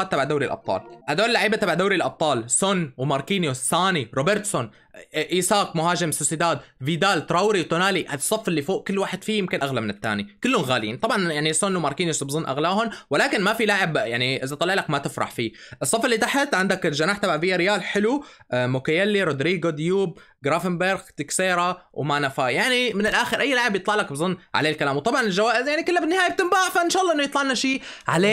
الصفقات تبع دوري الابطال هدول لعيبه تبع دوري الابطال سون وماركينيوس ساني روبرتسون ايساك مهاجم سوسيداد فيدال تراوري وتونالي الصف اللي فوق كل واحد فيه يمكن اغلى من الثاني كلهم غاليين طبعا يعني سون وماركينيوس بظن اغلاهم ولكن ما في لاعب يعني اذا طلع لك ما تفرح فيه الصف اللي تحت عندك الجناح تبع فيا ريال حلو آه، موكيلي رودريجو ديوب جرافنبرغ تكسيرا ومانافا يعني من الاخر اي لاعب يطلع لك بظن عليه الكلام وطبعا الجوائز يعني كلها بالنهايه بتنباع فان شاء الله انه يطلع لنا شيء عليه